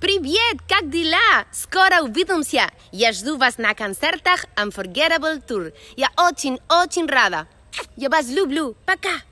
Привет, как дела? Скоро увидимся! Я жду вас на концертах Unforgettable Tour. Я очень-очень рада. Я вас люблю. Пока!